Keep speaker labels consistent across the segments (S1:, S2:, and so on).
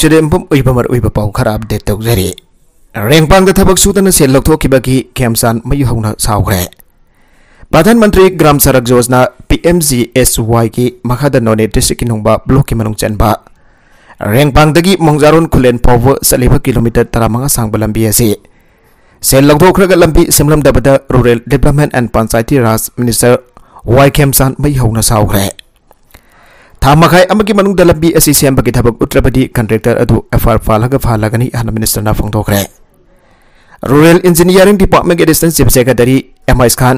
S1: ꯄꯥꯎꯆꯦꯗ पा ꯑꯣꯏꯕ अपडेट तौजरी ꯈꯔ ꯑꯞꯗꯦꯠ ꯇꯧꯖꯔꯤ ꯔꯦꯡꯄꯥꯡꯗ ꯊꯕꯛ ꯁꯨꯗꯅ ꯁꯦꯜ ꯂꯧꯊꯣꯛꯈꯤꯕꯒꯤ ꯈꯦꯝꯆꯥꯟ ꯃꯩ प्रधान मंत्री Gram Sadak Yojana P M G S Y की मखाद नोने डिस्ट्रिक की नोंबा ब्लॉक की मनुंग चनबा रेंगपांगदगी मोंगजारोन खुलें फाव सलेबा किलोमीटर तरामंगा सांगबा लंबी असे सेल लौथोखरगा लंबी सिमलम rural development and Panchayati Raj minister Y Khemchand मई हौना सावग्रे ꯊꯥ ꯃꯈꯥꯏ ꯑꯃꯒꯤ ꯃꯅꯨꯡꯗ ꯂꯝꯕꯤ ꯑꯁꯤ ꯁꯦꯝꯕꯒꯤ ꯊꯕꯛ ꯎꯠꯇ꯭ꯔꯕꯗꯤ ꯀꯟꯇ꯭ꯔꯦꯛꯇꯔ ꯑꯗꯨ ꯑꯦꯐ ꯑꯥꯔ ꯐꯥꯜꯂꯒ ꯐꯥꯜꯂꯒꯅꯤ ꯍꯥꯏꯅ ꯃꯤꯅꯤꯁꯇꯔꯅ ꯐꯣꯡꯗꯣꯛꯈ꯭ꯔꯦ ꯔꯨꯔꯦꯜ ꯏꯟꯖꯤꯅꯤꯌꯥꯔꯤꯡ ꯗꯤꯄꯥꯔꯠꯃꯦꯟꯒꯤ ꯑꯦꯗꯤꯁꯅꯦꯜ ꯆꯤꯐ ꯁꯦꯀ꯭ꯔꯦꯇꯔꯤ ꯑꯦꯝ ꯑꯥꯏꯁ ꯈꯥꯟ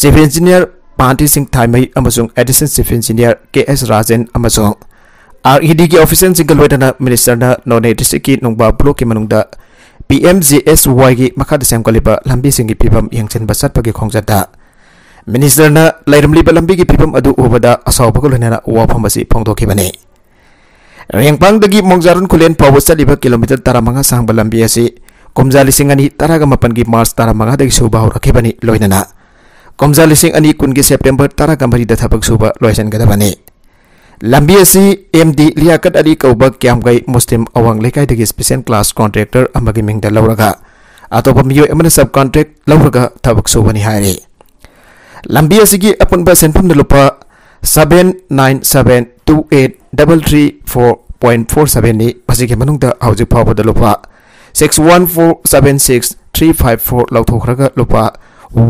S1: ꯆꯤꯐ ꯏꯟꯖꯤꯅꯤꯌꯥꯔ ꯄꯥꯟꯇꯤ ꯁꯤꯡ ꯊꯥꯏꯃꯩ ꯑꯃꯁꯨꯡ additional chief engineer K S Rajen ꯑꯃꯁꯨꯡ आर ई डी की ऑफिसर सिंगल वेदना मिनिस्टर नोने डिस्ट्रिक्ट की नोबा ब्लॉक की मनुंग P M G S Y की मखाद सेमकलिब लंबी सिंगी पीफम यंगचन बसत पगे खोंगजदा minister na lairamli balambi gi pipam adu ubada asaw bagul na wa phamasi phongdo ki bane reng pang dagi mongjarun kulen pawosa liba kilometer tara manga sang balambi ase komjali singani tara ga mapan mars tara manga dagi suba ho rakhe bane loina na komjali ani kun gi september tara ga bari da thapak suba loisen ga da bane lambi ase md liakat ka kauba kyam gai muslim awang lekai dagi special class contractor amagi mingda lawraga atau pemiyo emana subcontract lawraga thapak suba ni hari. ꯂꯝꯕꯤ ꯑꯁꯤꯒꯤ लुप seven nine seven two eight double three four point four seven ने ꯁꯕꯦꯟꯅꯤ के ꯃꯅꯨꯡꯗ ꯍꯧꯖꯤꯛ ꯐꯥꯎꯕꯗ ꯂꯨꯄꯥ six one four seven six three five four लौथोखरग लुप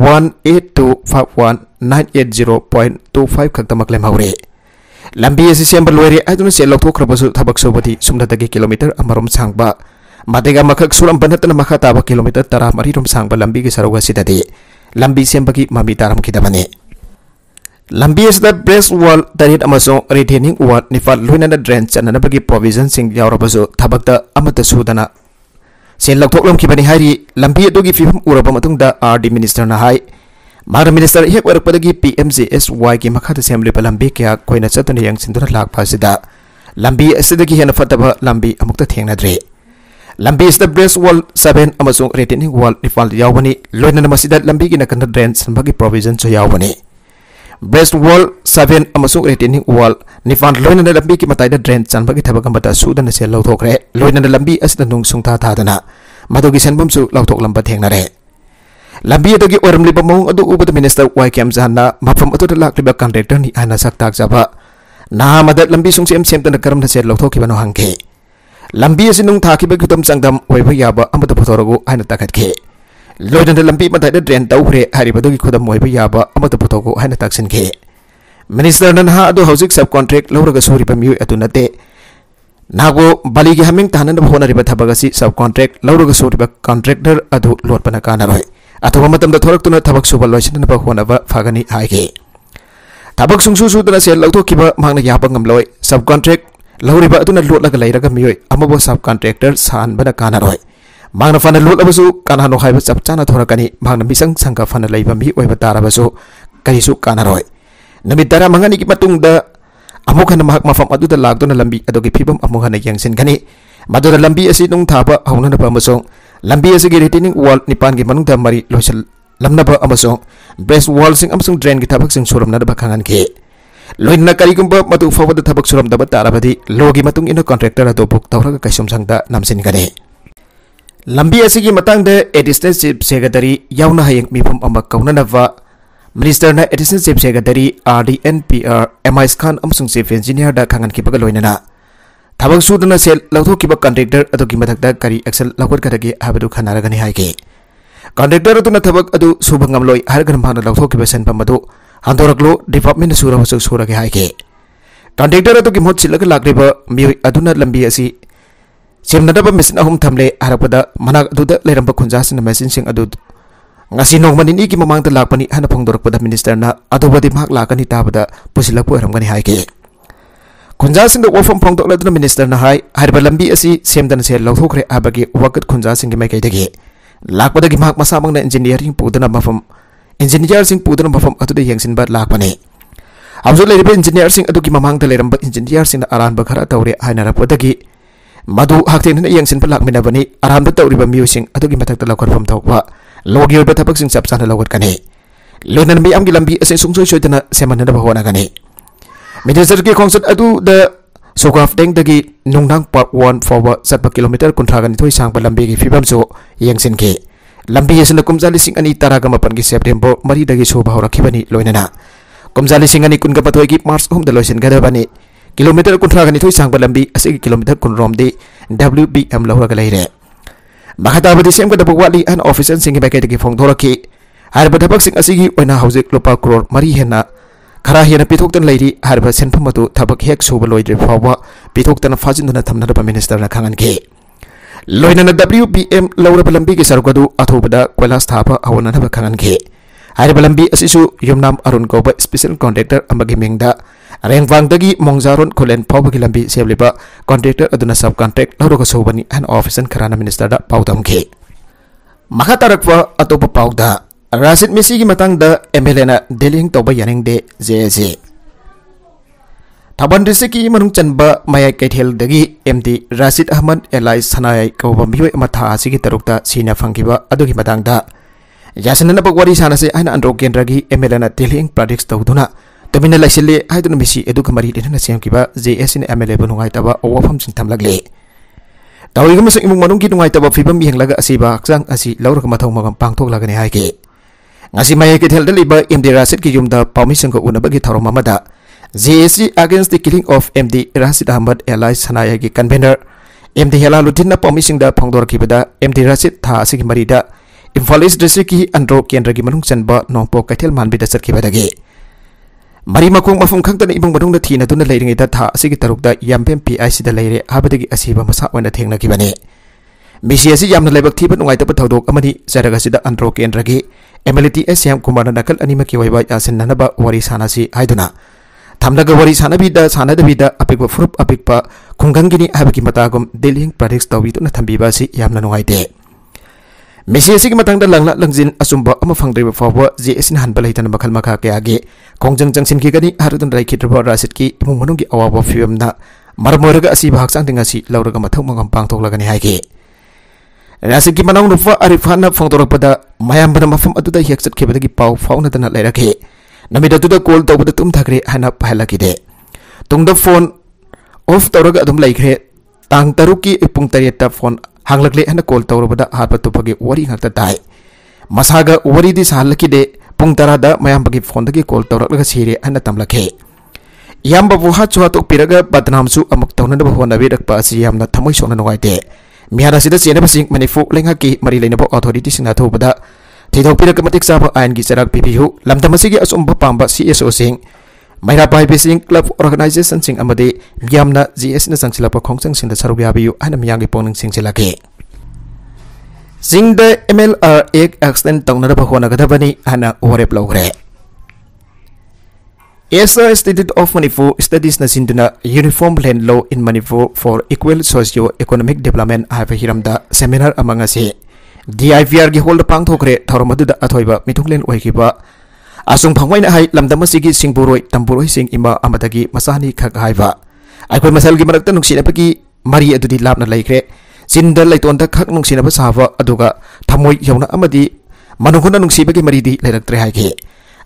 S1: one eight two five one nine eight zero point two five खतम लेमहरे लंबी सेम लोरे से लौथोखरबू थबक सूबदी सूमदी किलोमीटर अमरम सांब मदेगा मखक सूरब नतना मखा ताब किलोमीटर तरह मरीरम सांब लंबी की सरुग lambi sempaki mami taram kita mani lambi is the best wall tarit amasong retaining wall nifal luina da drain chana na bagi provision sing yaura bazo tabak da amata sudana sen tok lom kibani hari lambi edo gi fifum ura pamatung da rd minister na hai mar minister hek warak padagi pmcsy gi makhat assembly palambi kya koina chatani yang sindura lak pasida lambi es da gi hena fataba lambi amukta thengna dre lambi is the wall world seven amazon retaining wall default yawani loina na masida lambi gina kana drains bagi provision so yawani best wall seven amazon retaining wall nifan loina na lambi ki matai da drains san bagi thabaka kamata su da na sel lo thokre loina na lambi as da nung sung ta ta da na madu gi senbum su lo thok lamba na re lambi da gi oram liba mong adu ubat minister ykm zanna mafam adu da lakriba contractor ni ana sak tak jaba na madat lambi sung sem sem ta na karam na sel lo thok ki banu hangke लंबी नुथम चंदम होने लोजन लंबी मधे ड्रेन तौरे खुदम होटोगो तक मिनीस्टर नहाजिक सब कॉन्ट्रेक लौरगू नाते नागो बाली की हमें तहन होने थब से सब कॉन्ट्रेक लौरगूरी कॉन्ट्रेक्टर अब लोटना कानरो अथबन थब सूब लोसीब होनब फागनी से सूसूद सेल लौटोब मांग याब sub contract lauri ba tuna lot laga laira ga miyoi amma bo contractor san bana kana roi mangna fana lot labasu kana no ba chap chana thora kani mangna misang sangka fana laiba mi oi ba tara basu kari su kana roi namit dara mangani ki patung da amma kan mahak mafam adu da lag na lambi ki phibam amma kan yang sen kani da lambi asi nung thapa hauna na song lambi asi ge retaining wall nipan ge manung da mari lochal lamna ba amaso best wall sing amsung drain ge thapak sing suram na da bakangan ke ꯂꯣꯏꯅ ꯀꯔꯤꯒꯨꯝꯕ ꯃꯇꯨꯡ ꯐꯥꯎꯕꯗ ꯊꯕꯛ ꯁꯨꯔꯝꯗꯕ ꯇꯥꯔꯕꯗꯤ ꯂꯣꯒꯤ ꯃꯇꯨꯡ ꯏꯟꯅ ꯀꯟꯇ꯭ꯔꯦꯛꯇꯔ ꯑꯗꯨ ꯕꯨꯛ ꯇꯧꯔꯒ ꯀꯩꯁꯨꯝꯁꯪꯗ ꯅꯝꯁꯤꯟꯒꯅꯤ ꯂꯝꯕꯤ ꯑꯁꯤꯒꯤ ꯃꯇꯥꯡꯗ ꯑꯦꯗꯤꯁꯅꯦꯜ ꯆꯤꯞ ꯁꯦꯀ꯭ꯔꯦꯇꯔꯤ ꯌꯥꯎꯅ ꯍꯌꯦꯡ ꯃꯤꯐꯝ ꯑꯃ ꯀꯧꯅꯅꯕ ꯃꯤꯅꯤꯁꯇꯔꯅ additional chief secretary R D N P R M ꯑꯥꯏꯁ ꯈꯥꯟ ꯑꯃꯁꯨꯡ ꯆꯤꯞ ꯏꯟꯖꯤꯅꯤꯌꯔꯗ ꯈꯪꯍꯟꯈꯤꯕꯒ ꯂꯣꯏꯅꯅ ꯊꯕꯛ ꯁꯨꯗꯅ ꯁꯦꯜ ꯂꯧꯊꯣꯛꯈꯤꯕ ꯀꯟꯇ꯭ꯔꯦꯛꯇꯔ ꯑꯗꯨꯒꯤ ꯃꯊꯛꯇ ꯀꯔꯤ ꯑꯦꯛꯁꯟ ꯂꯧꯈꯠꯀꯗꯒꯦ ꯍꯥꯏꯕꯗꯨ ꯈꯟꯅꯔꯒꯅꯤ ꯍꯥꯏꯈꯤ ꯀꯟꯇ꯭ꯔꯦꯛꯇꯔ ꯑꯗꯨꯅ ꯊꯕꯛ ꯑꯗꯨ ꯁꯨꯕ ꯉꯝꯂꯣꯏ ꯍꯥꯏꯔꯒꯅ ꯃꯍꯥꯛꯅ ꯂꯧꯊꯣꯛꯈꯤꯕ ꯁꯦꯟꯐꯝ ꯑꯗꯨ हादोरकलो डिपार्टमें सूर सूर है कंट्रेक्टर अगर मोट चिल्ल लाग्रब मई सेमनब मेसी अहम थमे हरपद मना लेरब खुंजा मेसी नोमनी की ममान लापनी हम फोंदरपद मिनीस्टर अदोबदी मा लाकनी ताबद पुसीलपरमें खुंजा वफम फोंद मिनीस्टर है लंबी सेमदन से लौथोखे हब की वक खुंजा मैकदे मसा मंगना इंजीनियरिंग पुदना मफम engineer sing pudun fom atu de yang sin bat lak pani amzo le engineer sing atu ki mamang tele le ram engineer sing da aran bakhara tawre aina ra potagi madu hakte nana yang sin palak mena bani aran bat tawri ba miu sing atu ki matak ta lakor pam logi ba tapak sing sap sana lakot kane lenan bi am ki lambi asin sung soi soi tana semana da bhawana kane minister ki konsert adu da sokaf deng dagi nungdang part 1 forward satpa kilometer kontrakan itu isang sang palambe ki fibam so yang sin ke लंबी कमजाली अनी तरग मपन की सेप्टेम्बर मरीदगी सूब होगी लोना कमजाली अनी कुन मथोय की मार्च अहम लोसीगदी किलोमीटर कंथ्राथ चाब लंबी किलोमीटर कंरोम डब्लू बी एम लौर महता सेमगदब वाली अहन ऑफिसर की बैकेट की फोदोर की तबना हो लुप क्रोर मरी हेन खरा हेन पीठोक्न लेरी सेफम हेक् सूब लोद्रे फाव पीठोक्न फाजुन थम मिनीस्टर खागे loina WBM laura balambi ke sarukadu athobada kwela sthapa awana na bakaran ge aire balambi asisu yumnam arun goba special contractor ambagi mengda rengwang dagi mongzaron kolen phob ki lambi sebleba contractor aduna sub contract laura ko sobani an office an kharana minister da paudam ge maka tarakwa atopa paudha rasit misi ki matang da mlna deling toba yaning de jeje taban risiki manung chanba maya kaithel dagi MD Rashid Ahmad Elai Sanai kawba miwe matha asigi tarukta sina phangkiba adugi madangda yasanana pakwari sanase aina andro kendragi MLA na teling projects tawduna tumina laisile haidun misi eduka mari dinana semkiba JS in MLA bunungai taba awafam lagi. Tahu ikan masuk imung manung ki dungai taba fibam yenglaga asiba aksang asi lauraka mathau magam pangtok lagane haike ngasi maya kaithel ba MD Rashid ki yumda permission ko unabagi tharom JAC against the killing of MD Rashid Ahmad Alai Sanaya ki convener MD Helaluddin na pamising da phangdor ki beda MD Rashid tha asing mari da Imphal East district ki andro kendra gi manung chanba nongpo kaithel manbi da sarki beda gi mari makong mafum khangtan ibang badung da thina tun leiring da tha asigi taruk da yampem PIC da leire habada gi asiba masa wana thengna ki bane मिसी असी यामना लेबक थीबन उंगाई तब थौदोक अमनी जरगा सिदा अंद्रो केंद्रगी एमएलटी एस श्याम कुमार नकल अनिमकी वैवाई आसिन ननबा वरी सानासी हाइदुना Thamdaga gawari sana bida sana da bida apikpa furup apikpa kungkanggini habiki matagum deling pradiks tau bitu na thambiba si ya nungai de. Mesi esi ki matangda langla langzin asumba ama fangdriba fawwa zi esin han balai tana bakal maka ke age. Kong jang jang sin ki gani harutun rai ki driba rasit ki imung manunggi awa na. ga asi bahak sang dengasi laura ga matang mengampang tok lagani hai ke. Rasit ki nufa arifana fangdorak pada mayam bana mafam aduda hiak sat ke bada ki pau fauna tana lai rakhe. ꯅꯨꯃꯤꯠ ꯑꯗꯨꯗ ꯀꯣꯜ ꯇꯧꯕꯗ ꯇꯨꯝꯊꯈ꯭ꯔꯦ ꯍꯥꯏꯅ ꯄꯥꯍꯜꯂꯛꯈꯤꯗꯦ ꯇꯨꯡꯗ phone of ꯇꯧꯔꯒ ꯑꯗꯨꯝ ꯂꯩꯈ꯭ꯔꯦ ꯇꯥꯡ ꯇꯔꯨꯛꯀꯤ ꯄꯨꯡ ꯇꯔꯦꯠꯇ ꯐꯣꯟ ꯍꯥꯡꯂꯛꯂꯦ ꯍꯥꯏꯅ ꯀꯣꯜ ꯇꯧꯔꯕꯗ ꯑꯍꯥꯠꯄ ꯇꯨꯞꯄꯒꯤ ꯋꯥꯔꯤ ꯉꯥꯛꯇ ꯇꯥꯏ ꯃꯁꯥꯒ ꯋꯥꯔꯤꯗꯤ ꯁꯥꯍꯜꯂꯛꯈꯤꯗꯦ ꯄꯨꯡ ꯇꯔꯥꯗ ꯃꯌꯥꯝꯕꯒꯤ ꯐꯣꯟꯗꯒꯤ ꯀꯣꯜ ꯇꯧꯔꯛꯂꯒ ꯁꯤꯔꯦ ꯍꯥꯏꯅ ꯇꯝꯂꯛꯈꯤ ꯏꯌꯥꯝꯕꯕꯨ ꯍꯥꯠꯁꯨ ꯍꯥꯠꯇꯣꯛꯄꯤꯔꯒ ꯕꯗꯅꯥꯝꯁꯨ ꯑꯃꯨꯛ ꯇꯧꯅꯅꯕ ꯍꯣꯠꯅꯕꯤꯔꯛꯄ ꯑꯁꯤ ꯌꯥꯝꯅ ꯊꯃꯣꯏ ꯁꯣꯛꯅ ꯅꯨꯡꯉꯥꯏꯇꯦ ꯃꯤꯌꯥꯟ ꯑꯁꯤꯗ ꯆꯦꯟꯅꯕꯁꯤꯡ ꯃꯅꯤꯄꯨꯔ ꯂꯩꯉꯥꯛꯀꯤ ꯃꯔꯤ ꯂꯩꯅꯕ ꯑꯣꯊꯣꯔꯤꯇꯤꯁꯤꯡꯅ ꯑꯊꯨꯕꯗ Tidak pira kematik sahabat ANG Serak PPHU Lam tamasigi asumpa pambak CSO sing Mayra Pahibi sing Organization sing amadi Miamna na sang silapa kongsang sing da saru biya biyu Ayna miyangi pongning sing MLR ek extend tong nada bahwa na gadabani Ayna uwarep of Manipur Studies na Uniform Land Law in Manipur for Equal Socio-Economic Development Ayfa seminar amangasi DIVRꯒꯤ ꯍꯣꯜꯗ ꯄꯥꯡꯊꯣꯛꯈ꯭ꯔꯦ ꯊꯧꯔꯝ ꯑꯗꯨꯗ ꯑꯊꯣꯏꯕ ꯃꯤꯊꯨꯡꯂꯦꯟ ꯑꯣꯏꯈꯤꯕ ꯑꯁꯨꯡ ꯐꯪꯋꯥꯏꯅ ꯍꯥꯏ ꯂꯝꯗꯝ ꯑꯁꯤꯒꯤ ꯁꯤꯡꯕꯨꯔꯣꯏ ꯇꯝꯕꯨꯔꯣꯏꯁꯤꯡ ꯏꯃꯥ ꯑꯃꯗꯒꯤ ꯃꯆꯥꯅꯤ ꯈꯛ ꯍꯥꯏꯕ ꯑꯩꯈꯣꯏ ꯃꯁꯦꯜꯒꯤ ꯃꯔꯛꯇ ꯅꯨꯡꯁꯤꯅꯕꯒꯤ ꯃꯔꯤ ꯑꯗꯨꯗꯤ ꯂꯥꯞꯅ ꯂꯩꯈ꯭ꯔꯦ ꯆꯤꯟꯗ ꯂꯩꯇꯣꯟꯗ ꯈꯛ ꯅꯨꯡꯁꯤꯅꯕ ꯁꯥꯕ ꯑꯗꯨꯒ ꯊꯃꯣꯏ ꯌꯧꯅ ꯑꯃꯗꯤ ꯃꯅꯨꯡꯈꯨꯠꯅ ꯅꯨꯡꯁꯤꯕꯒꯤ ꯃꯔꯤꯗꯤ ꯂꯩꯔꯛꯇ꯭ꯔꯦ ꯍꯥꯏꯈꯤ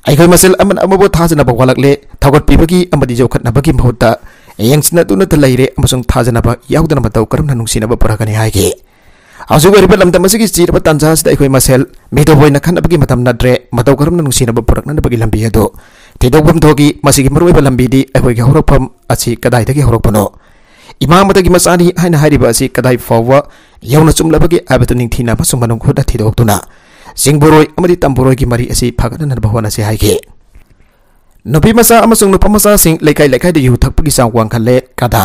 S1: ꯑꯩꯈꯣꯏ ꯃꯁꯦꯜ ꯑꯃꯅ ꯑꯃꯕꯨ ꯊꯥꯖꯅꯕ ꯋꯥꯠꯂꯛꯂꯦ ꯊꯧꯒꯠꯄꯤꯕꯒꯤ ꯑꯃꯗꯤ ꯌꯣꯛꯈꯠꯅꯕꯒꯤ ꯃꯍꯨꯠꯇ ꯌꯦꯡꯁꯤꯟꯅꯗꯨꯅꯇ ꯂꯩꯔꯦ ꯑꯃꯁꯨꯡ ꯊꯥꯖꯅꯕ ꯌꯥꯎꯗꯅ ꯃꯇꯧ ꯀꯔꯝꯅ ꯅꯨꯡꯁꯤꯅꯕ ꯄꯨꯔꯛꯀꯅꯤ ꯍꯥꯏꯈꯤ เอาสุ่งที่ป็นลำตันมาสิกิสจีรเป็นตันจ้าสิ่งที่มาเซลมีตัวไวยนักขันนับกี่มาทำนัดเร่มาตัวกระมังนุ่งสีนับปุระนั้นนับกี่ลำบีเหตุที่ตัวผมทอกี้มาสิกิมรุ้ไว้ป็นลำบีดีไอ้คนที่หัรบพัมอาศัยกระได้ที่ฮัรบพโนอิมามตะกี้มาสานีให้นายริบาสิกระไดฟาวะยาวนั้นสมลับกี่อาบตุนิงที่นับสมบันิของคนที่ตัวตุน่ะสิงบุรุยอเมริตันบุรุยกี่มารีอาศัพากันนั้นบอกวนันเสียหายกีนบีมาซาอเมซุงนบพมาซาสิ่งเล็กๆเลกๆเดียวทักปุกิสังวังคันเลกกด้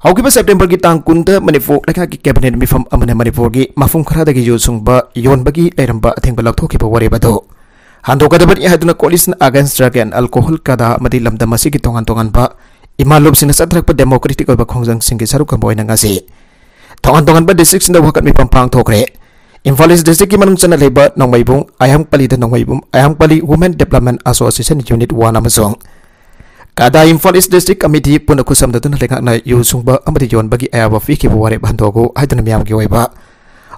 S1: Hau kipa September gi tang kunta manifu laka gi cabinet mi fam amana manifu gi mafum kara dagi jo sung ba yon bagi lairam ba ating balak to pa wari bato. Hanto kada bari iha duna na agan strak an alkohol kada mati lam dama sigi tongan tongan ba. Ima lob sina sa trak pa demokritik o ba kong zang singgi saruk ka boy na ngasi. Tongan tongan ba desik sinda wakat mi pam pang to kre. Infalis desik gi manung sana nong mai bung ayam pali dan nong mai bung ayam pali women development association unit wana mesong. Kada Imphal East District Committee puna kusam datun lenga na yu sungba amati yon bagi ayah wa ibu ki bantu aku. bandogo haidana miyam gi ba.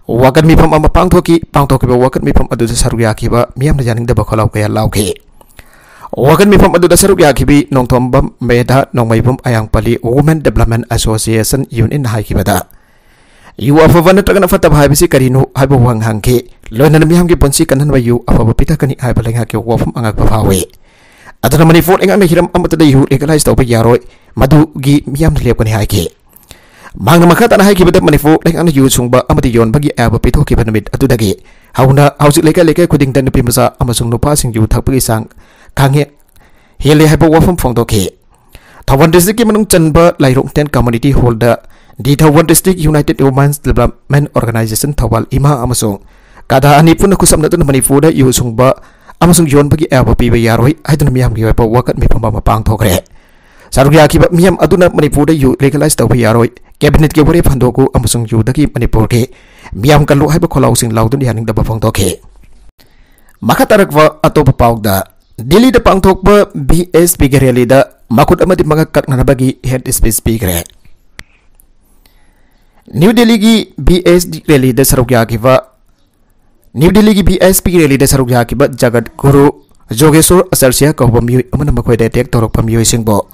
S1: Wakat mi pam ama pangthoki pangthoki ba wakat mi pam adu saruya ki ba miyam na janing da kalau kaya lau ke Wakat mi pam adu da saruya ki bi meda nong bam ayang pali women development association union hai ki bada yu afawa fata bahai haibisi karinu haibo wang hangke loinana miyam gi ponsi kanan wa yu bapita pitakani haiba lenga ki wafam angak pa adana manipur enga eh, mehiram hiram amata dai hu enga eh, lai stau pe yaroi madu gi miam lep kan haike. ke mang nama kata hai ki bada manipur enga na yu sungba amati yon bagi eh, aba pe thoki ban mit atu dagi hauna hausi leka leka kuding dan pimasa masa amasung nupa sing yu tak pe sang kange hele hai pa wafam fong to ke thawon ki manung chanba lai rong ten community holder di thawon district united women's development organization thawal ima amasung kada ani pun aku samna tu manipur da yu sungba amasung yon pagi apa pibe yaroi ai tun miam gi pa wakat mi pamba pang thok re saruk ya ki ba miam aduna manipur de yu legalize taw cabinet ke bore phando ko amasung yu daki manipur ke miam kan lo hai ba kholau sing lau dun yaning da ba phang thok he maka tarak wa atop pauk da dili de pang thok ba bsp ge da makut amati maka kat na bagi head space speaker re New Delhi ki BSD rally da saruk ya New Delhi ki BSP ke rally dasar ujian akibat jagat guru Jogeshwar Asarsia kaum yui aman nama kau detek teruk pam yui singbo.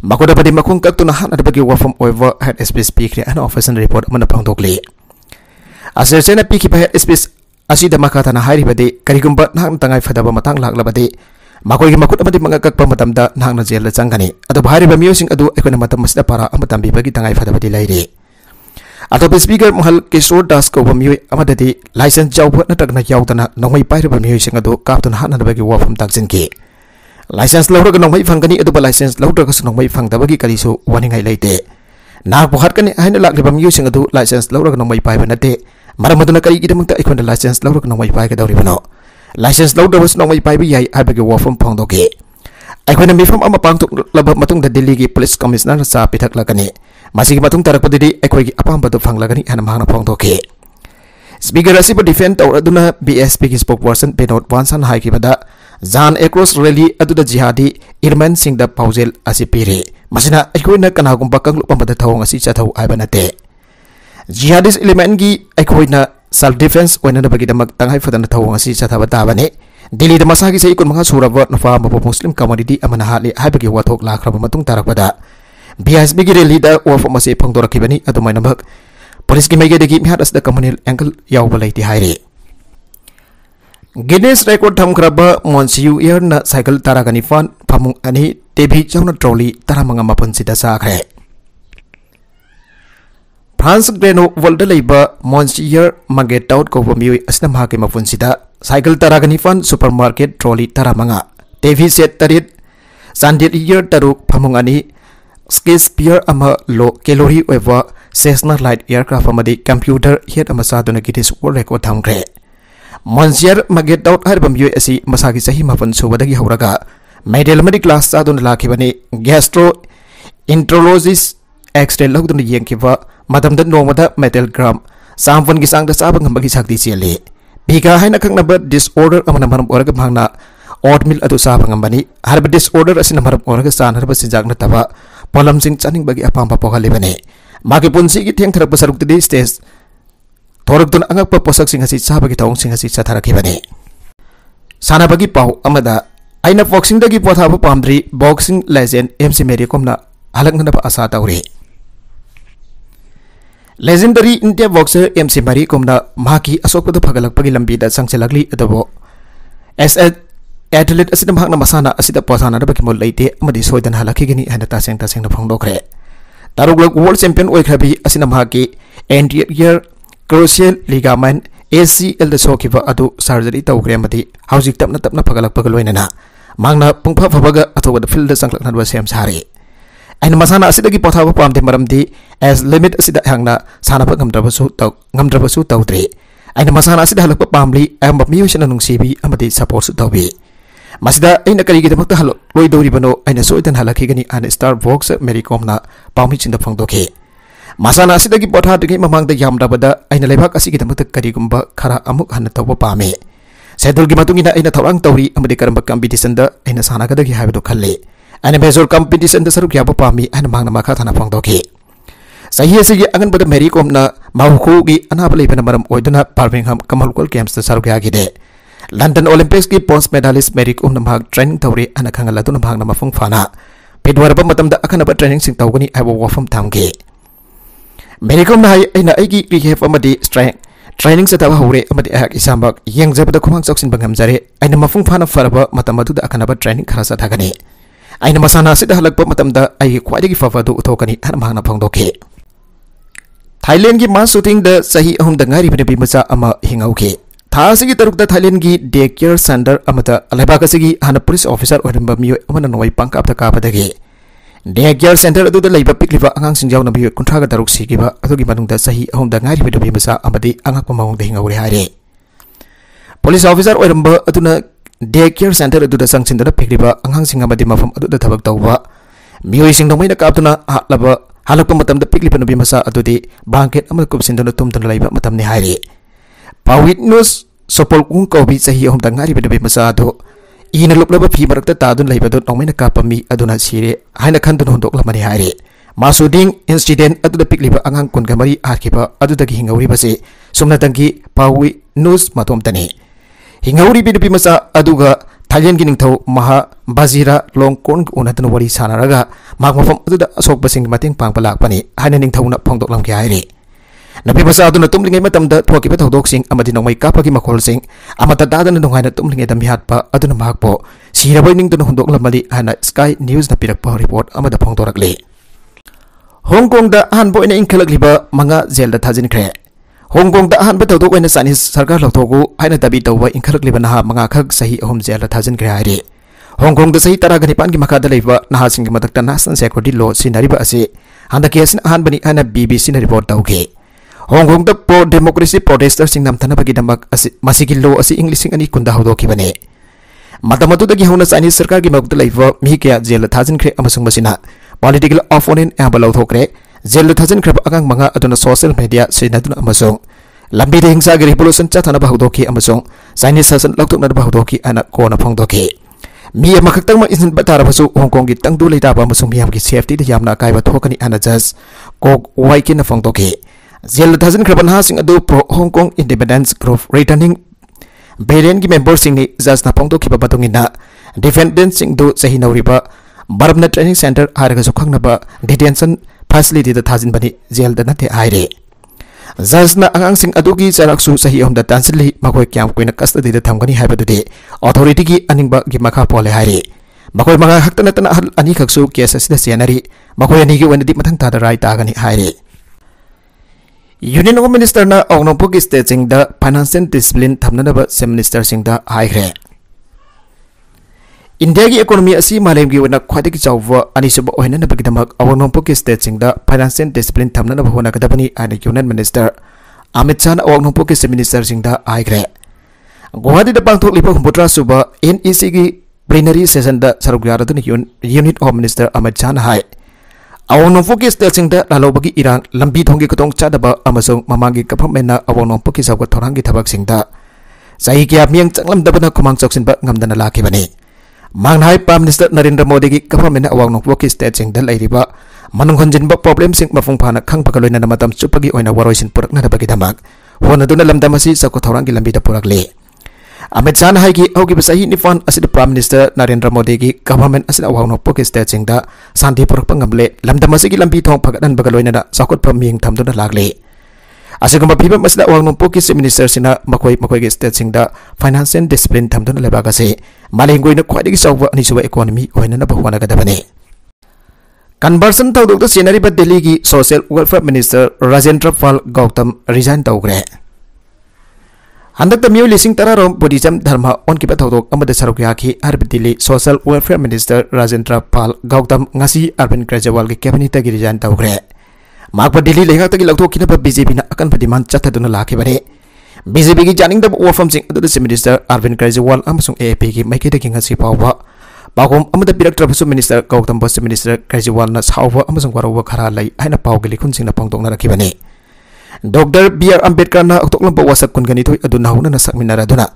S1: Makau dapat di makung kau nahan ada bagi work from over head SPSP kiri an office and report aman apa untuk le. Asarsia na piki bahaya SPS asih dah makah tanah hari bade kari gumpat nahan tengah fadah bama tang lag labade. Makau ini makut apa di makang kau pam tanda nahan najer lecang kani atau bahari pam yui sing adu ekonomi tanah masih ada para aman tanah bagi tengah fadah bade lahir. Atau speaker mohal kisur das ko bom yoi amada di license jau bo na tak na jau tana nong mai pai ribam yoi sheng ado kaf tana hana bagi wa ke. License lau raga nong mai fang kani license lau raga sa nong mai fang tabagi kali so wani ngai lai te. Na bo har kani hain lak ribam yoi license lau raga nong mai pai bana te. Mara mato na kai gida ta ikon license lau raga nong mai pai ka dauri bano. License lau raga sa nong mai pai bi yai hai bagi wa fom pong doge. Aku nampi ama pang tuk matung da delegi police commissioner sa pitak masih matung tarak pada di ekor gi apa batu fang lagani anak mahana pong toke speaker asi pa defend tawra BSB bsp ki spokesperson benot wansan hai ki pada Zan across rally aduda jihadi irman sing da paujel asi pire masina ekoi na kana gum bakang lu pamada thawang asi cha thaw banate. jihadis elemen gi ekoi na self defense wena na bagi damak tanghai fadana thawang asi cha thaba ta demasagi Delhi मसागी से इकुन मंगा सूरब नफा मप Muslim community अमना हाले हाबगी वाथोक लाख्रब मतुंग तारकबदा BSB giri leader or formasi pangdora kibani atau main nambak. Polis kimai gede gi mihat asda kamanil angle yau balai di hari. Guinness record tam kraba monsiu yar na cycle tara gani fan pamung ani tebi jauna trolley tara mangamma pun sita sa kare. Frans Greno Volda Leiba Monsieur Magetout ko pemiwi asna mahake mafun cycle tara fan supermarket trolley tara manga. set tarit sandit year taruk pamung ani ꯁ꯭ꯀꯤꯁ ꯄꯤꯌꯔ ꯑꯃ low calorie ꯑꯣꯏꯕ Cessna light aircraft ꯑꯃꯗꯤ computer ꯍꯦꯠ ꯑꯃ ꯆꯥꯗꯨꯅ Guinness world record ꯊꯝꯈ꯭ꯔꯦ ꯃꯣꯟꯖꯤꯌꯔ ꯃꯒꯦꯗꯥꯎꯠ ꯍꯥꯏꯔꯤꯕ ꯃꯤꯑꯣꯏ ꯑꯁꯤ ꯃꯁꯥꯒꯤ ꯆꯍꯤ ꯃꯥꯄꯟ ꯁꯨꯕꯗꯒꯤ ꯍꯧꯔꯒ ꯃꯦꯗꯦꯜ ꯑꯃꯗꯤ ꯀ꯭ꯂꯥꯁ ꯆꯥꯗꯨꯅ ꯂꯥꯛꯈꯤꯕꯅꯤ ꯒ꯭ꯌꯥꯁꯇ꯭ꯔꯣ ꯏꯟꯇ꯭ꯔꯣꯂꯣꯖꯤꯁ ꯑꯦꯛꯁꯔꯦ ꯂꯧꯗꯨꯅ ꯌꯦꯡꯈꯤꯕ ꯃꯇꯝꯗ ꯅꯣꯡꯃꯗ ꯃꯦꯇꯦꯜ ꯒ꯭ꯔꯥꯝ ꯆꯥꯝꯄꯟꯒꯤ ꯆꯥꯡꯗ ꯆꯥꯕ ꯉꯝꯕꯒꯤ ꯁꯛꯇꯤ ꯆꯦꯜꯂꯤ ꯚꯤꯒꯥ ꯍꯥꯏꯅ ꯈꯪꯅꯕ ꯗꯤꯁꯑꯣꯔꯗꯔ ꯑꯃꯅ ꯃꯔꯝ ꯑꯣꯏꯔꯒ ꯃꯍꯥꯛꯅ ꯑꯣꯠꯃꯤꯜ ꯑꯗꯨ ꯆꯥꯕ ꯉꯝꯕꯅꯤ ꯍꯥꯏꯔꯤꯕ ꯗꯤꯁꯑꯣꯔꯗꯔ ꯑꯁꯤꯅ ꯃꯔꯝ ꯑꯣꯏꯔꯒ ꯆꯥꯅꯔꯕ ꯆꯤꯟꯖꯥꯛ ꯅꯠꯇꯕ ꯄꯣꯠꯂꯝꯁꯤꯡ ꯆꯥꯅꯤꯡꯕꯒꯤ ꯑꯄꯥꯝꯕ ꯄꯣꯛꯍꯜꯂꯤꯕꯅꯤ ꯃꯥꯒꯤ ꯄꯨꯟꯁꯤꯒꯤ ꯊꯦꯡꯊꯔꯛꯄ ꯁꯔꯨꯛꯇꯗꯤ ꯁ꯭ꯇꯦꯖ ꯊꯣꯔꯛꯇꯨꯅ ꯑꯉꯛꯄ ꯄꯣꯠꯁꯛꯁꯤꯡ ꯑꯁꯤ ꯆꯥꯕꯒꯤ ꯊꯧꯑꯣꯡꯁꯤꯡ ꯑꯁꯤ ꯆꯠꯊꯔꯛꯈꯤꯕꯅꯤ ꯁꯥꯟꯅꯕꯒꯤ ꯄꯥꯎ ꯑꯃꯗ ꯑꯩꯅ ꯕꯣꯛꯁꯤꯡꯗꯒꯤ ꯄꯣꯊꯥꯕ ꯄꯥꯝꯗ꯭ꯔꯤ ꯕꯣꯛꯁꯤꯡ ꯂꯦꯖꯦꯟ ꯑꯦꯝ ꯁꯤ ꯃꯦꯔꯤꯀꯣꯝꯅ ꯍꯜꯂꯛꯅꯅꯕ ꯑꯁꯥ ꯇꯧꯔꯤ legendary India boxer M C ꯃꯦꯔꯤꯀꯣꯝꯅ ꯃꯍꯥꯛꯀꯤ ꯑꯁꯣꯛꯄꯗ ꯐꯒꯠꯂꯛꯄꯒꯤ ꯂꯝꯕꯤꯗ ꯆꯪꯁꯤꯜꯂꯛꯂꯤ ꯑꯗꯨꯕꯨ ꯑꯦꯁ ꯑꯦ Adelaide asida mahakna masana asida pasana da bakimol laite amadi soidan halaki gini hana taseng taseng na Taruh taruglok world champion oikhrabi asina mahaki anterior crucial ligament ACL sarjari tahu adu surgery harus amadi haujik tapna tapna pagaloi nena. mangna pungpa phabaga atau pada field da sanglakna dua sem sare aina masana asida apa pothaba maram di as limit asidak hangna sana pa ngam su taw ngamdraba su tawdre na masana asida halakpa pamli amba nungsi bi, amadi support tau bi. Masida aina kari gida pakta halo loi dori bano aina so itan halaki gani ane star box meri komna paumi cinta pang doke. Masana asida gi bota dengi mamang da yamda bada aina lebak asi gida pakta kari gumba kara amuk hana tawa pame. Sedul gi matungi na aina tauang tauri amade karam bakam bidi senda aina sana gada gi habido kalle. Aina bezor kam bidi senda saru gya pame aina mang na makata na pang doke. Sahiya sigi angan bada meri komna mahukugi ana apalai pana maram oidana parmingham kamalukol kiamsta saru gya gide. London Olympics की bronze medallist Mary um training तौरी अन खल मफूं फाना फेदरब अखनब ट्रेनिंग तौगनी वफम थामगे Mary high rehab strength training चतब हौरे इसाम यंगजबद खुमांग चौसिन गमजरे अन मफूं फाना फरब अखनब ट्रेनिंग खरा चथगनी अन मसाना हल्प खाई फबद उथोकनी हन फोंदे थाईलैंड की मास शूटिंग चाही अहमद गारीब मचा हिंगे Tahasigi tarukta thailand gi daycare center amata alaibaka sigi hana polis officer oren miyo amana noai pangka apta kaapadagi. Daycare center adu da laiba pikliba angang jau na biyo kuntraga taruk sigi ba adu gi manung da sahi ahum da ngari bedo bimba sa amati angak pamawang da hinga hari. Polis officer oren ba adu na daycare center adu da sang da pikli pikliba angang singa ma mafam adu da tabak tau ba. Miyo ising na ka kaapta na hak laba halak pamatam da pikliba na bimba sa adu di bangkit amal kub sinda na tumtun laiba matam ni hari pawit sopol kung kau bi sahi tangari beda beda masa ina lop loba pi marakta ta tadun lai badon ong mena kapa aduna sire hai khan dun hondok lama ni hari masuding insiden adu da liba angang kun gamari mari arkiba adu da gihinga hingauri basi sumna tangki pawitnus nus matom tani hinga bi dupi masa aduga kong una निथौ महा sana raga कोन उनतन वरी da माग basing mating pang बसिंग pani hanya ning tau na pong फोंदोक lam ki airi. Nabi basa aduna tumling ay matam da tuwa kipet hodok sing ama nongmai kapa ki makol sing ama tadada na nongai hana tumling pa aduna mahak po. Sira boi ning tunong hundok lamali hana Sky News na pa report ama da pang torak le Hong Kong da boi na inkalak liba zelda zelda tajin kre. Hong Kong da hanbo tawdok ay na sanis sarkar lawtogo ay na dabi inkalak liba na ha manga kag sahi ahom zelda da tajin kre ari. Hong Kong da sahi taraganipan ki makada laiba na ha sing ki matakta nasan security law ba ase. Handa kiasin ahan bani ana BBC na report tawke. Okay. Hong Kong pro democracy protester नमथनबी लो इंग कुंदाने मतदा चाइनीज सरकार की मौत मी क्या जेल थाजनख्रे पॉलीटिकल ओपोनें अब लौद्रे जेल थाजनख्रब अगंग मंगा सोशल मेडिया लंबी हिंसा की रिपोलूशन चाथनबी चाइनीज शासन लौटोनबी अन फोदे मी मखतम इंजन तारू हंगकों की तंगू लेटाब की सेफ्टी अकाब थोकनी जज कोक वाई की जेल थाजन खरबनहा सिंह अदु प्रो इंडिपेंडेंस ग्रुप रिटर्निंग बेरें की मेंबर सिंह जज ना पोंदो खिबा बतोंग डिफेंडेंट सिंह ट्रेनिंग सेंटर हारगा जोखंगनाबा डिटेंशन फैसिलिटी द जेल द नथे जज ना अंगांग सिंह अदु की सही हम द कस्टडी थमगनी हाइबदुदे की अनिंगबा की मखा पोले हाइरे मखोय मगा हक्तनतन अहल अनी केस असिद सेनरी अनी की राय तागनी यूनियन होम मिनिस्टर औनोपो की स्टेटिंग फाइनेंशियल डिसिप्लिन थमनब सेम मिनिस्टर है इंडिया की इकोनॉमी मालेम की खाई चौब अनीसुब होनबीदमक की स्टेटिंग फाइनेंशियल डिसिप्लिन थमनब होनगदबनी यूनियन मिनिस्टर अमित शाह औनोपो की सेम मिनिस्टर है गुवाहाटी पांथोली हूंबुत्रा सूब एन ई सी की प्लेनरी सेशन सरुक union home minister Amit Shah है awangnomphoki stelchingda bagi irang lambi thonggi kutong chadaba amasung mamangi governmentna kita bak sing thabaksinda sai kia miang lam kumang ngam dana laki bani. Mang hai pa minister narendra modi gi governmentna awangnomphoki stelchingda Manong manung bak problem sing ma mafung kang khangpa na namatam chupagi oina waroi sin daba dabagi thamak honaduna lamdamasi sawga gi lambi da le. Amit Jan hai ki au ki nifan asid prime minister Narendra Modi ki government asid awang no poke stating da santi prok pangam le lamda masiki lambi thong phagadan bagaloi na da sakot pam ming thamdo na lagle asiga ma phibam asida awang no poke se minister sina makoi makoi ki stating da finance discipline thamdo na lebaga se malengoi na khwaidi ki sawwa ani suwa economy hoina na bahwana ga kan da bane conversion thau dok social welfare minister Rajendra Pal Gautam resign thau Handak tamiyo lising tararom Buddhism dharma on kipa thawdok amada saruki aki arbitili social welfare minister Rajendra Pal Gautam ngasi Arvind Krajewal ke kabinet agi rejan Mark Mak pada Delhi lehak tadi lakukan kenapa BJP na akan berdemand cerita dengan laki bare. Busy ke janing dapat uang fungsi atau dari Minister Arvind Krajewal amasung AAP ke mereka dengan ngasih bahwa bahwa amade pihak terpesu Minister Gautam Bose Minister Krajewal na sahwa amasung warawa khara lay aina bahwa kun sih na pangtung na laki Dr. B.R. Ambedkar na aktoklamba wasak kun ganito adu huna nasak minara aduna.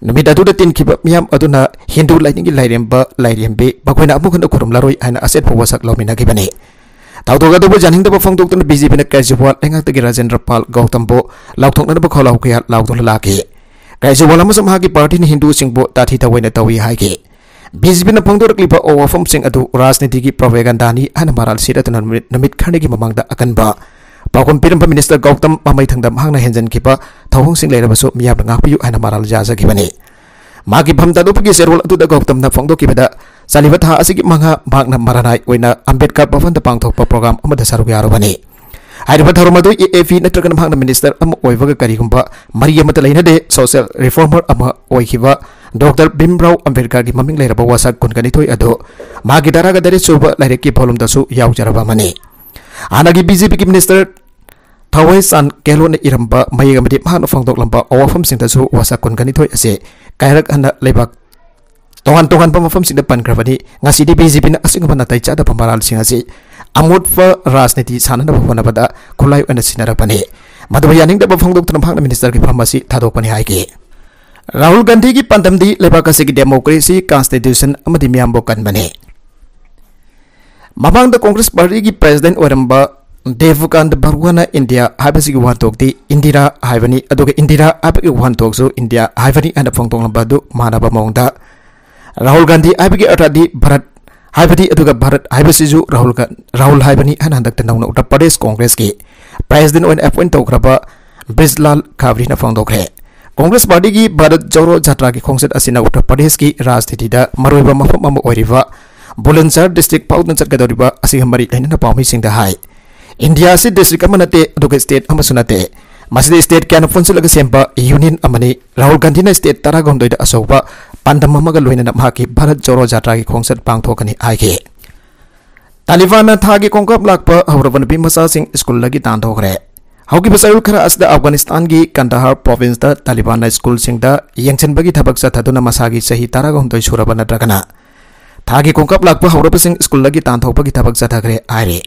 S1: Numid aduna tin kibab miyam na Hindu laining lairemba lairembe bagwena amukan akurum laroi aina aset pa wasak law minagibani. Tautoga dobo janing dobo fong doktor BJP na Kajwal engak tegi Rajendra Pal Gautambo lauktong na dobo kholaw kaya lauktong lalaki. Kajwal amasam hagi party ni Hindu singbo tathi tawena tawi hagi. BJP na pangdoraklipa o wafam sing adu rajnitigi propaganda ni ana maral sira tunan namit khane gi mamangda akan ba. Pakum Piram Minister Gautam Mamai Thangdam Hangna Henjan Kipa Thawong Singh Leira Basu Miyab Nangak Piyu Aina Maral Jaza Kipani Maki Bhamta Dupagi Serul Atu Da Gautam Na Fongdo Kipada Salibat Ha Asiki Manga Bhaag Na Maranai Oina Ambedkar Bhavan Da Pangtho Pa Program Amada Saru Yaro Bani Hairibat Harumadu EAV Na Trakan Bhaag Na Minister Amu Oivaga Kari Gumpa Maria Matalaina De Social Reformer Amu Oikiva Dr. Bim Rao Ambedkar Ki Maming Leira itu Kunkani Thoi Adho Maki Daraga Dari Suba Lairiki Bholum Dasu Yau Jaraba Anak ibu BJP Minister Tawai san kelo na iramba mai ga medip han ofang dok lamba awa fam sing tasu wasa kon gani thoi ase kairak anda lebak tongan tongan pam fam sing depan pan krabani ngasi di bjp pina asing ban tai cha da pamaral sing ase amut fa rasniti sana da bhona bada khulai ana sinara pani madu yaning da dok tok tram na minister ki phamasi tado pani hai ke Rahul गांधी की पंदमदी लेबा कसे की democracy constitution अमदि मियाम बोकन bani. Mabang the Congress Party ki president ओरंबा ꯗꯦꯕꯀꯥꯟꯗ ꯕꯔꯨꯋꯥꯅ ꯏꯟꯗꯤꯌꯥ ꯍꯥꯏꯕꯁꯤꯒꯤ ꯋꯥꯍꯟꯊꯣꯛꯇꯤ ꯏꯟꯗꯤꯔꯥ ꯍꯥꯏꯕꯅꯤ ꯑꯗꯨꯒ ꯏꯟꯗꯤꯔꯥ ꯍꯥꯏꯕꯒꯤ ꯋꯥꯍꯟꯊꯣꯛꯁꯨ ꯏꯟꯗꯤꯌꯥ ꯍꯥꯏꯕꯅꯤ ꯍꯥꯏꯅ ꯐꯣꯡꯗꯣꯛꯂꯝꯕ ꯑꯗꯨ ꯃꯥꯟꯅꯕ ꯃꯑꯣꯡꯗ ꯔꯥꯍꯨꯜ ꯒꯥꯟꯙꯤ ꯍꯥꯏꯕꯒꯤ ꯑꯔꯊꯗꯤ ꯚꯥꯔꯠ ꯍꯥꯏꯕꯗꯤ ꯑꯗꯨꯒ ꯚꯥꯔꯠ ꯍꯥꯏꯕꯁꯤꯁꯨ ꯔꯥꯍꯨꯜ ꯔꯥꯍꯨꯜ ꯍꯥꯏꯕꯅꯤ ꯍꯥꯏꯅ ꯍꯟꯗꯛꯇ ꯅꯧꯅ ꯎꯠꯇꯔ ꯄ꯭ꯔꯗꯦꯁ ꯀꯣꯡꯒ꯭ꯔꯦꯁꯀꯤ ꯄ꯭ꯔꯦꯁꯤꯗꯦꯟ ꯑꯣꯏꯅ ꯑꯦꯄꯣꯏꯟ ꯇꯧꯈ꯭ꯔꯕ ꯕ꯭ꯔꯤꯖꯂꯥꯜ ꯈꯥꯕ꯭ꯔꯤꯅ ꯐꯣꯡꯗꯣꯛꯈ꯭ꯔꯦ कांग्रेस पार्टी की भारत जोरो यात्रा की खोंसद उत्तर प्रदेश की राजनीति मरब मफम बुलंदसर डिस्ट्रिक पाउन चतगदरीब मरी लेना पाई इंडिया से डिस्ट्रिक स्टेट नाते मसद स्टेट क्या फोनसल सेंब यूनियन राहुल गांधी ने स्टेट तरहद अचौब पांडम लोन भारत जोरो जात्रा की खोस पाथोनी है तालिबान था की कोंकब लाप हौरब मचा स्कूल तानथोरे हौब चरुल खर अद अफगानिस्तान की कंदहार प्रोविंस तालिबान स्कूल यंगचनब की थबक चथदना मसा की चाही तरहद सूरब नगना था की कोंकब लाप हौरब स्कूल तानथोप की थबक चतरे है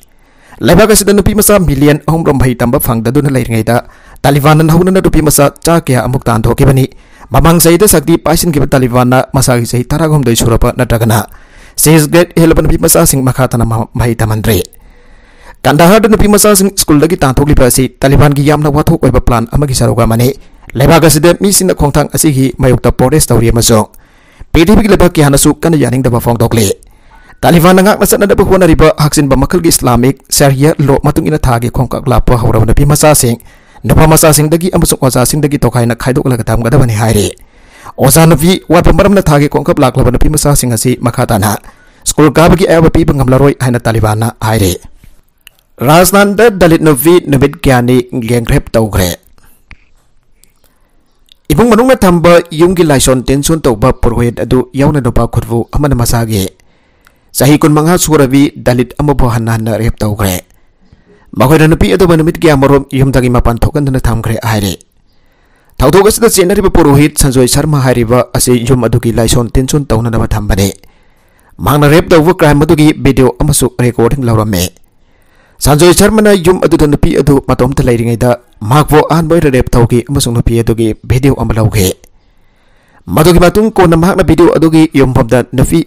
S1: ꯂꯩꯕꯥꯛ ꯑꯁꯤꯗ ꯅꯨꯄꯤ ꯃꯆꯥ ꯃꯤꯂꯤꯌꯟ ꯑꯍꯨꯝ ꯔꯣꯝꯍꯩ ꯇꯝꯕ ꯐꯪꯗꯗꯨꯅ ꯂꯩꯔꯤꯉꯩꯗ ꯇꯥꯂꯤꯕꯥꯟꯅ ꯍꯧꯅꯅ ꯅꯨꯄꯤ ꯃꯆꯥ ꯆꯥ ꯀꯌꯥ ꯑꯃꯨꯛ ꯇꯥꯟꯊꯣꯛꯈꯤꯕꯅꯤ ꯃꯃꯥꯡ ꯆꯍꯤꯗ ꯁꯛꯇꯤ ꯄꯥꯏꯁꯤꯟꯈꯤꯕ ꯇꯥꯂꯤꯕꯥꯟꯅ ꯃꯁꯥꯒꯤ ꯆꯍꯤ ꯇꯔꯥꯍꯨꯝꯗꯣꯏ ꯁꯨꯔꯕ ꯅꯠꯇ꯭ꯔꯒꯅ ꯁꯤꯛꯁ ꯒ꯭ꯔꯦꯗ ꯍꯦꯜꯂꯕ ꯅꯨꯄꯤ ꯃꯆꯥꯁꯤꯡ ꯃꯈꯥ ꯇꯥꯅ ꯃꯍꯩ ꯇꯝꯍꯟꯗ꯭ꯔꯦ ꯀꯟꯗꯥꯍꯔꯗ ꯅꯨꯄꯤ ꯃꯆꯥꯁꯤꯡ ꯁ꯭ꯀꯨꯜꯗꯒꯤ ꯇꯥꯟꯊꯣꯛꯂꯤꯕ ꯑꯁꯤ ꯇꯥꯂꯤꯕꯥꯟꯒꯤ ꯌꯥꯝꯅ ꯋꯥꯊꯣꯛ ꯑꯣꯏꯕ ꯄ꯭ꯂꯥꯟ ꯑꯃꯒꯤ ꯁꯔꯨꯛ ꯑꯃꯅꯤ ꯂꯩꯕꯥꯛ ꯑꯁꯤꯗ ꯃꯤꯁꯤꯡꯅ ꯈꯣꯡꯊꯥꯡ ꯑꯁꯤꯒꯤ ꯃꯥꯌꯣꯛꯇ ꯄ꯭ꯔꯣꯇꯦꯁ ꯇꯧꯔꯤ ꯑꯃꯁꯨꯡ ꯄ꯭ꯔꯤꯊꯤꯕꯤꯒꯤ ꯂꯩꯕꯥꯛ ꯀꯌꯥꯅꯁꯨ ꯀꯟꯅ ꯌꯥꯅꯤꯡꯗꯕ ꯐꯣꯡꯗꯣꯛꯂꯤ Taliban nangak na nada pahuan hona riba haksin ba makal gi islamik Sharia lo matung ina thage khongkak lapa hawra na pi masa sing napa masa sing dagi amsuk oza sing dagi tokai na khaidok la katam gada bani haire oza na pi wa pamaram na thage khongkap lak la pi masa sing asi makhata na school ka bagi ewa pi bangam la roi haina Taliban na haire Rajasthan da Dalit kiani Navit Gyani tau Taugre Ibung manung na thamba yung gi laison tension tawba porhoyet adu na dopa kurvu amana masage सही कुन मंगा सूरबी दलित अमबो हन्ना हन्ना रेप तौग्रे मखोइना नुपी अदोबा नुमित ग्या मरोम यमदगी मपान थोकंदना थामग्रे हाइरे थौथोक असिदा चेनरिबा पुरोहित संजय शर्मा हाइरिबा असे युम अदुगी लाइसोन तिनसुन तौननाबा थामबने मांगना रेप तौब क्राइम अदुगी वीडियो अमसु रेकॉर्डिंग लौरमे संजय शर्मा युम अदुदा नुपी अदु मतोमता लेरिङैदा मागबो आनबोइरा रेप तौगी अमसु नुपी अदुगी वीडियो अम लौगे मधुमुन कौनना भिडियो यूम नफी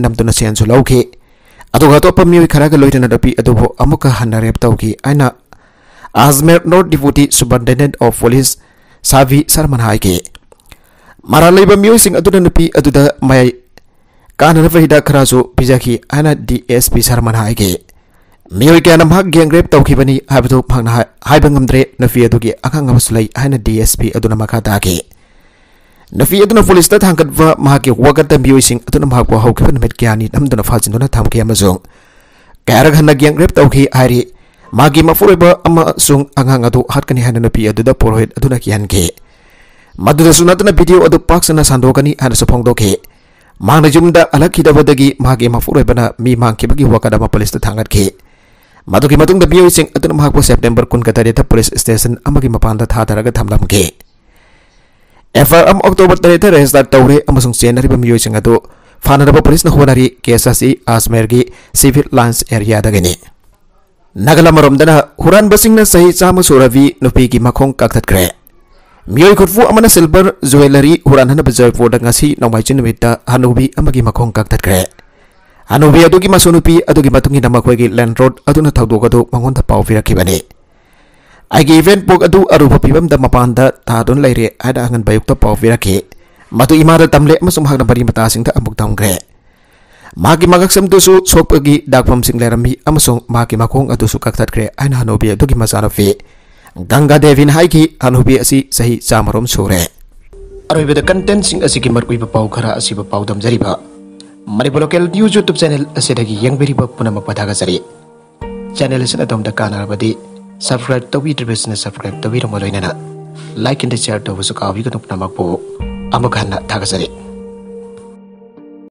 S1: नम सेंस लौखे अगप मई खर लोनपी हेप तौकी Ajmer north deputy superintendent of police सावी शर्मा मरल मई मई कानव हिद खराजु पीजी डी एस पी शर्मा मई क्या गेंग्रेप तौबनी फ्रे नफी अगंग डी एस पी अखा दागे nafi aduna full state hankat va mahaki wagat tam bioi sing atuna mahak wa hauki met kyani dam duna fa jinduna tham ke amazong kairag hanna gyang rep tau ki ari magi mafuroi ba ama sung angang hat hatkani hana napi aduda porohit aduna kyan ke sunat na video adu sandu kani hana so phongdo ke na jumda alakhidabadagi magi mafuroi na mi mangki bagi polis ma police thangat ke maduki tung da bioi sing na mahak september kun katari ta police station ta ta tha tam thamlam ke FRM Oktober dari Teres dan Tauri Amasung Sien dari Pemiyo Iseng Atu Fana Dapa Polis Nahuan Asmergi Civil Lands Area Dagini Naga Marom Dana Huran Basing Nasa Hi Sama Suravi Nupi Gimakong Kaktat Kre Miyo Ikut Fu amanah Silver Zuhelari Huran Hana Bajar Fu Dan Ngasi Nongwai Chin Hanubi Amagi Makong Kaktat Kre Hanubi adu Adugi adu Adugi Matungi Nama Kwegi Land Road Aduna Thakdu Gatu Mangon Thapau Firakibani Hanubi Aki event pok adu arupa pibam da mapanda tadun laire ada angan bayuk ta pau virake. Matu imada tamle masum hak nampari mata ta amuk taung gre. Maki magak sam tusu sok pagi dak pam sing lerambi maki makung adu kak ktat gre ai na hanobi adu ki fe. Gangga devin hai ki hanobi asi sahi samarom sore. Arupa da konten sing asi ki marku iba pau kara asi bapaudam pau dam zari ba. Mari bolo kel news youtube channel asi yang beri ba puna mapadaga zari. Channel asi na dam da kanal badi. Subscribe to the business subscribe to the na. Like and share to sa kawi kanong na magpo. Amaghan na tagasari.